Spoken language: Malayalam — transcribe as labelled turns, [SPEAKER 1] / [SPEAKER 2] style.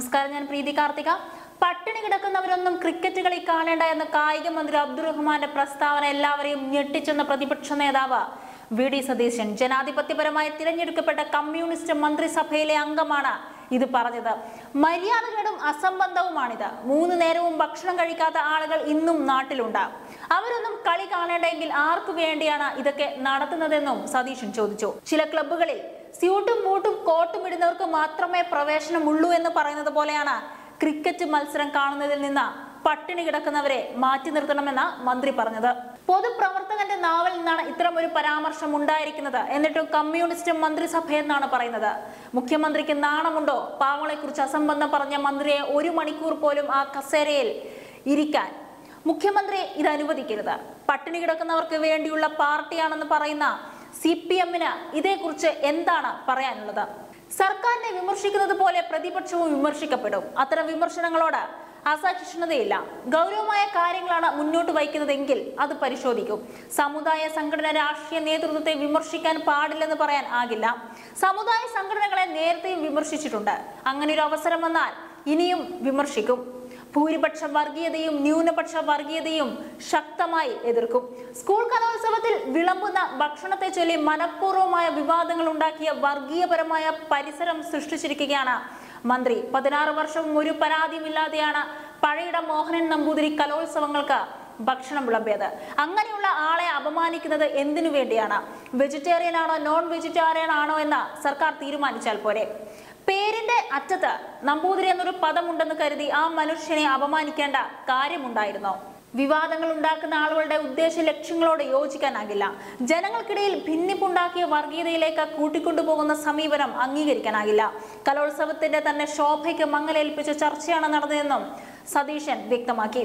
[SPEAKER 1] നമസ്കാരം ഞാൻ പ്രീതി കാർത്തിക പട്ടിണി കിടക്കുന്നവരൊന്നും ക്രിക്കറ്റ് കളി കാണേണ്ട എന്ന കായിക മന്ത്രി അബ്ദുറഹ്മാന്റെ പ്രസ്താവന എല്ലാവരെയും ഞെട്ടിച്ചെന്ന പ്രതിപക്ഷ നേതാവ് വി ഡി സതീശൻ ജനാധിപത്യപരമായി തിരഞ്ഞെടുക്കപ്പെട്ട കമ്മ്യൂണിസ്റ്റ് മന്ത്രിസഭയിലെ അംഗമാണ് ഇത് പറഞ്ഞത് മര്യാദകളും അസംബന്ധവുമാണിത് മൂന്ന് നേരവും ഭക്ഷണം കഴിക്കാത്ത ആളുകൾ ഇന്നും നാട്ടിലുണ്ടാകും അവരൊന്നും കളി കാണണ്ടെങ്കിൽ ആർക്കു വേണ്ടിയാണ് ഇതൊക്കെ നടത്തുന്നതെന്നും സതീശൻ ചോദിച്ചു ചില ക്ലബ്ബുകളിൽ സ്യൂട്ടും മൂട്ടും കോട്ടും ഇടുന്നവർക്ക് മാത്രമേ പ്രവേശനമുള്ളൂ എന്ന് പറയുന്നത് പോലെയാണ് ക്രിക്കറ്റ് മത്സരം കാണുന്നതിൽ നിന്ന് പട്ടിണി കിടക്കുന്നവരെ മാറ്റി നിർത്തണമെന്ന് മന്ത്രി പറഞ്ഞത് പൊതുപ്രവർത്തകന്റെ നാവൽ നിന്നാണ് ഇത്തരം ഒരു പരാമർശം ഉണ്ടായിരിക്കുന്നത് എന്നിട്ടും കമ്മ്യൂണിസ്റ്റ് മന്ത്രിസഭ എന്നാണ് പറയുന്നത് മുഖ്യമന്ത്രിക്ക് നാണമുണ്ടോ കുറിച്ച് അസംബന്ധം പറഞ്ഞ മന്ത്രിയെ ഒരു മണിക്കൂർ പോലും ആ കസേരയിൽ ഇരിക്കാൻ മുഖ്യമന്ത്രി ഇത് അനുവദിക്കരുത് പട്ടിണി കിടക്കുന്നവർക്ക് വേണ്ടിയുള്ള പാർട്ടിയാണെന്ന് പറയുന്ന സി പി എമ്മിന് ഇതേക്കുറിച്ച് എന്താണ് പറയാനുള്ളത് സർക്കാരിനെ വിമർശിക്കുന്നത് പോലെ പ്രതിപക്ഷവും വിമർശിക്കപ്പെടും അത്തരം വിമർശനങ്ങളോട് അസഹിഷ്ണുതയില്ല ഗൗരവമായ കാര്യങ്ങളാണ് മുന്നോട്ട് വയ്ക്കുന്നതെങ്കിൽ അത് പരിശോധിക്കും സമുദായ സംഘടന രാഷ്ട്രീയ നേതൃത്വത്തെ വിമർശിക്കാൻ പാടില്ലെന്ന് പറയാൻ ആകില്ല സമുദായ സംഘടനകളെ നേരത്തെയും വിമർശിച്ചിട്ടുണ്ട് അങ്ങനെ ഒരു അവസരം വന്നാൽ ഇനിയും വിമർശിക്കും ഭൂരിപക്ഷ വർഗീയതയും ന്യൂനപക്ഷ വർഗീയതയും ശക്തമായി എതിർക്കും സ്കൂൾ കലോത്സവത്തിൽ വിളമ്പുന്ന ഭക്ഷണത്തെ ചൊല്ലി മനഃപൂർവ്വമായ വിവാദങ്ങൾ ഉണ്ടാക്കിയ വർഗീയപരമായ പരിസരം സൃഷ്ടിച്ചിരിക്കുകയാണ് മന്ത്രി പതിനാറ് വർഷവും ഒരു പരാതിയുമില്ലാതെയാണ് പഴയിടം മോഹനൻ നമ്പൂതിരി കലോത്സവങ്ങൾക്ക് ഭക്ഷണം വിളമ്പിയത് അങ്ങനെയുള്ള ആളെ അപമാനിക്കുന്നത് എന്തിനു വേണ്ടിയാണ് വെജിറ്റേറിയൻ ആണോ നോൺ വെജിറ്റേറിയൻ ആണോ എന്ന് സർക്കാർ തീരുമാനിച്ചാൽ പോരെ പേരിന്റെ അറ്റത്ത് നമ്പൂതിരി എന്നൊരു പദമുണ്ടെന്ന് കരുതി ആ മനുഷ്യനെ അപമാനിക്കേണ്ട കാര്യമുണ്ടായിരുന്നോ വിവാദങ്ങൾ ഉണ്ടാക്കുന്ന ആളുകളുടെ ഉദ്ദേശ ലക്ഷ്യങ്ങളോട് യോജിക്കാനാകില്ല ജനങ്ങൾക്കിടയിൽ ഭിന്നിപ്പുണ്ടാക്കിയ വർഗീയതയിലേക്ക് കൂട്ടിക്കൊണ്ടുപോകുന്ന സമീപനം അംഗീകരിക്കാനാകില്ല കലോത്സവത്തിന്റെ തന്നെ ശോഭയ്ക്ക് മങ്ങലേൽപ്പിച്ച ചർച്ചയാണ് നടന്നതെന്നും സതീശൻ വ്യക്തമാക്കി